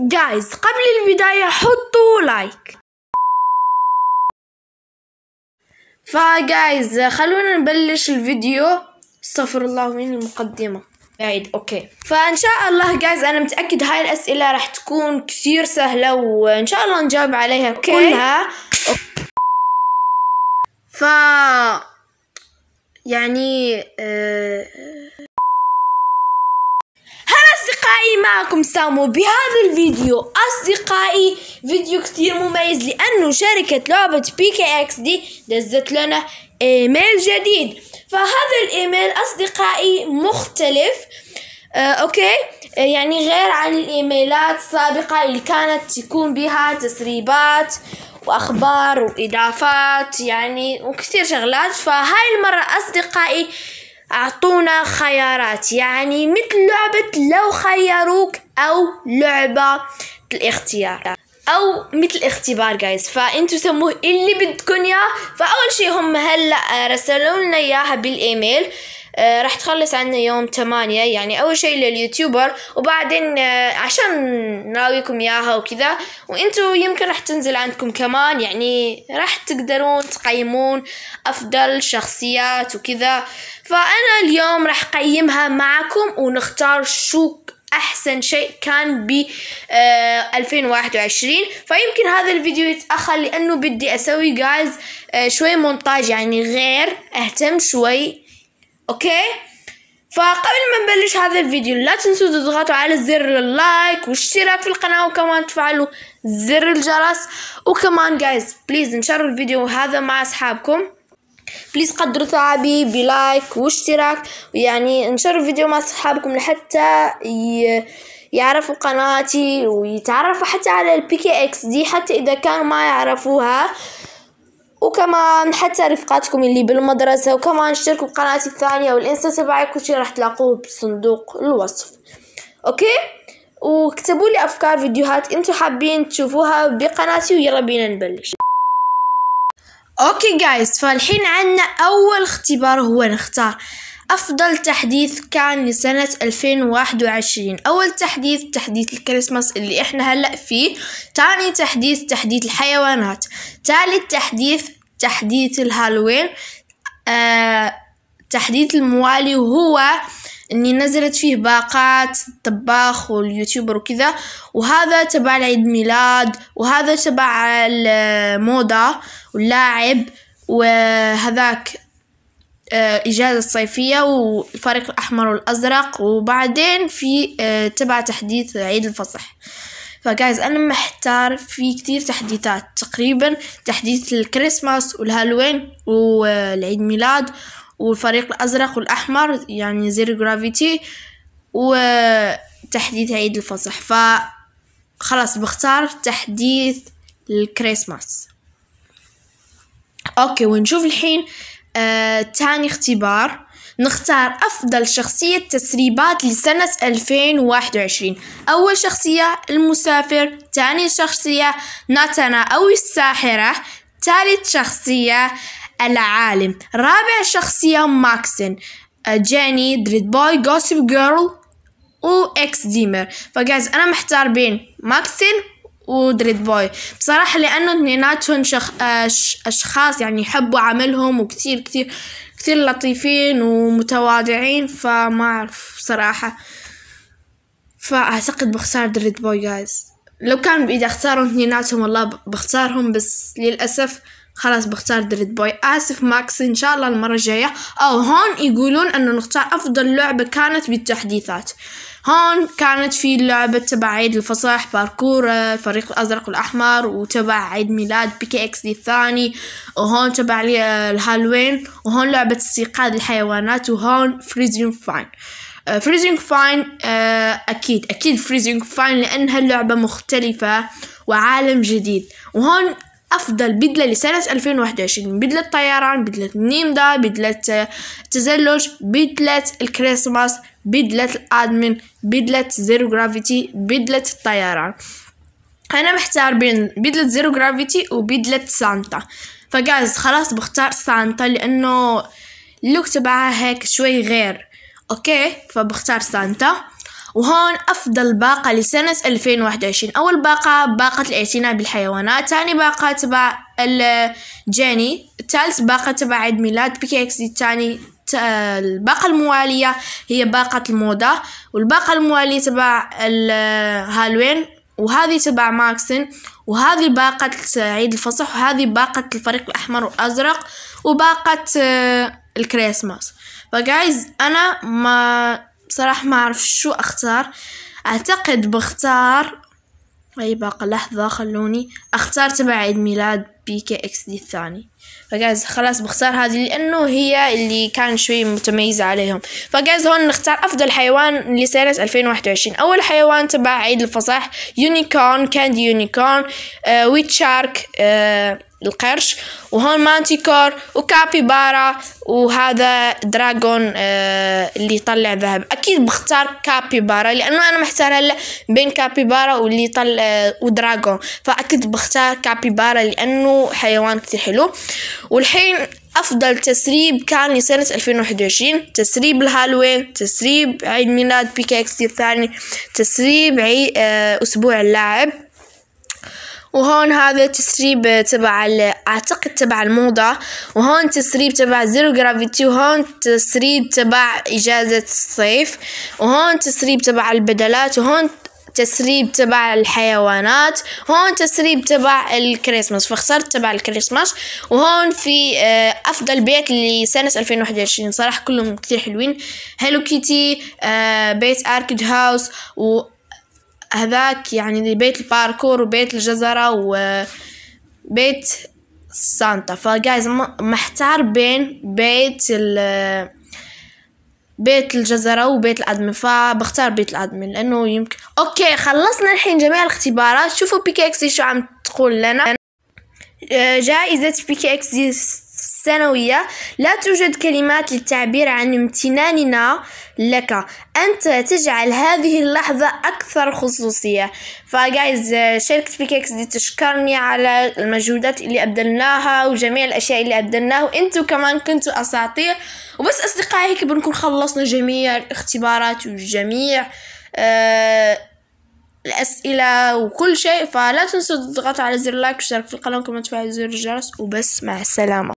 جايز قبل البداية حطوا لايك فا جايز خلونا نبلش الفيديو استغفر الله من المقدمة بعيد اوكي فان شاء الله جايز انا متاكد هاي الاسئله راح تكون كثير سهله وان شاء الله نجاوب عليها أوكي. كلها أوكي. ف يعني آه... أصدقائي معكم سامو بهذا الفيديو أصدقائي فيديو كثير مميز لأنه شركة لعبة بي كي اكس دي دزت لنا إيميل جديد فهذا الإيميل أصدقائي مختلف آه أوكي آه يعني غير عن الإيميلات السابقة اللي كانت تكون بها تسريبات وأخبار وإضافات يعني وكثير شغلات فهاي المرة أصدقائي أعطونا خيارات يعني مثل لعبة لو خيروك أو لعبة الاختيار او مثل اختبار جايز فانتوا سموه اللي بدكم ياه فاول شي هم هلا رسلوا لنا اياها بالايميل آه، راح تخلص عنا يوم ثمانية يعني أول شيء لليوتيوبر وبعدين آه، عشان نراويكم إياها وكذا وإنتوا يمكن راح تنزل عندكم كمان يعني راح تقدرون تقيمون أفضل شخصيات وكذا فأنا اليوم راح قيمها معكم ونختار شو احسن شيء كان ب 2021 آه، فيمكن هذا الفيديو يتاخر لانه بدي اسوي جايز شوي مونتاج يعني غير اهتم شوي اوكي فقبل ما نبلش هذا الفيديو لا تنسوا تضغطوا على زر اللايك والاشتراك في القناة وكمان تفعلوا زر الجرس وكمان جايز بليز انشروا الفيديو هذا مع اصحابكم بليز قدروا تعبي بلايك واشتراك يعني انشروا الفيديو مع اصحابكم لحتى ي... يعرفوا قناتي ويتعرفوا حتى على البي كي اكس دي حتى اذا كانوا ما يعرفوها وكمان حتى رفقاتكم اللي بالمدرسة وكمان اشتركوا بقناتي الثانية والانستا تبعي كل شي راح تلاقوه بصندوق الوصف اوكي واكتبوا لي افكار فيديوهات انتو حابين تشوفوها بقناتي ويلا بينا نبلش اوكي جايز فالحين عنا اول اختبار هو نختار أفضل تحديث كان لسنة 2021 أول تحديث تحديث الكريسماس اللي إحنا هلأ فيه تاني تحديث تحديث الحيوانات تالت تحديث تحديث الهالوين آه تحديث الموالي وهو اني نزلت فيه باقات الطباخ واليوتيوبر وكذا وهذا تبع العيد ميلاد وهذا تبع الموضة واللاعب وهذاك آه، إجازة صيفية والفريق الأحمر والأزرق وبعدين في آه، تبع تحديث عيد الفصح فجايز انا محتار في كثير تحديثات تقريبا تحديث الكريسماس والهالوين والعيد ميلاد والفريق الازرق والاحمر يعني زيرو جرافيتي وتحديث عيد الفصح ف خلاص بختار تحديث الكريسماس اوكي ونشوف الحين آه تاني اختبار نختار أفضل شخصية تسريبات لسنة 2021 أول شخصية المسافر ثاني شخصية ناتانا أو الساحرة ثالث شخصية العالم رابع شخصية ماكسن آه، جاني دريد بوي جوسب جيرل وإكس ديمر فجاز أنا محتار بين ماكسن ودريد بوي بصراحة لأنه اثنيناتهم شخ... آه، أشخاص يعني يحبوا عملهم وكثير كثير كثير لطيفين ومتواضعين فما أعرف صراحة فأعتقد بختار دريد بوي جايز لو كان بإيدي أختارهم اثنيناتهم والله بختارهم بس للأسف خلاص بختار دريد بوي آسف ماكس إن شاء الله المرة الجاية أو هون يقولون أنه نختار أفضل لعبة كانت بالتحديثات هون كانت في لعبة تبع عيد الفصح باركور الفريق الأزرق والأحمر وتبع عيد ميلاد بي كي اكس دي الثاني وهون تبع الهالوين وهون لعبة استيقاظ الحيوانات وهون فريزيون فاين فريزينج فاين اكيد اكيد فريزينج فاين لانها لعبه مختلفه وعالم جديد وهون افضل بدله لسنه 2021 بدله الطيران بدله نيمدا بدله التزلج آه، بدله الكريسماس بدلة الأدمن بدلة زيرو جرافيتي بدلة الطيران أنا محتار بين بدلة زيرو جرافيتي وبدلة سانتا فقاز خلاص بختار سانتا لأنه اللوك تبعها هيك شوي غير أوكي فبختار سانتا وهون أفضل باقة لسنة 2021 أول باقة باقة الاعتناء بالحيوانات ثاني باقة تبع الجاني ثالث باقة تبع عيد ميلاد بيكي اكس الثاني الباقة الموالية هي باقة الموضة والباقة الموالية تبع هالوين وهذه تبع ماكسن وهذه باقة عيد الفصح وهذه باقة الفريق الأحمر والأزرق وباقة آه، الكريسماس فجايز أنا ما بصراحة ما أعرف شو أختار أعتقد بختار أي باقي لحظة خلوني أختار تبع عيد ميلاد بي كي إكس دي الثاني فقاز خلاص بختار هذه لأنه هي اللي كان شوي متميزة عليهم فقاز هون نختار أفضل حيوان لسنة 2021 أول حيوان تبع عيد الفصح يونيكورن كاندي يونيكورن آه ويتشارك شارك آه القرش وهون مانتيكور وكابيبارا وهذا دراجون آه، اللي يطلع ذهب اكيد بختار كابيبارا لانه انا محتار هلا بين كابيبارا واللي يطلع آه ودراجون فاكيد بختار كابيبارا لانه حيوان كتير حلو والحين افضل تسريب كان لسنة 2021 تسريب الهالوين تسريب عيد ميلاد بيكاكس الثاني تسريب عيد آه، اسبوع اللاعب وهون هذا تسريب تبع اعتقد تبع الموضة وهون تسريب تبع زيرو جرافيتي وهون تسريب تبع اجازة الصيف وهون تسريب تبع البدلات وهون تسريب تبع الحيوانات هون تسريب تبع الكريسماس فخسرت تبع الكريسماس وهون في آه، افضل بيت لسنة 2021 صراحة كلهم كتير حلوين هيلو آه، كيتي بيت اركد هاوس و هذاك يعني بيت الباركور وبيت الجزرة وبيت سانتا فجايز محتار بين بيت ال بيت الجزرة وبيت العدم فبختار بيت العدم لأنه يمكن أوكي خلصنا الحين جميع الاختبارات شوفوا بيكي اكس شو عم تقول لنا آه، جائزة بيكي اكس دي الثانوية لا توجد كلمات للتعبير عن امتناننا لك أنت تجعل هذه اللحظة أكثر خصوصية فجايز شركة بيكيكس دي تشكرني على المجهودات اللي ابدلناها وجميع الأشياء اللي ابدلناها وإنتو كمان كنتوا أساطير وبس أصدقائي هيك بنكون خلصنا جميع الاختبارات وجميع أه الأسئلة وكل شيء فلا تنسوا تضغطوا على زر لايك واشترك في القناة وكمان تفعلوا زر الجرس وبس مع السلامة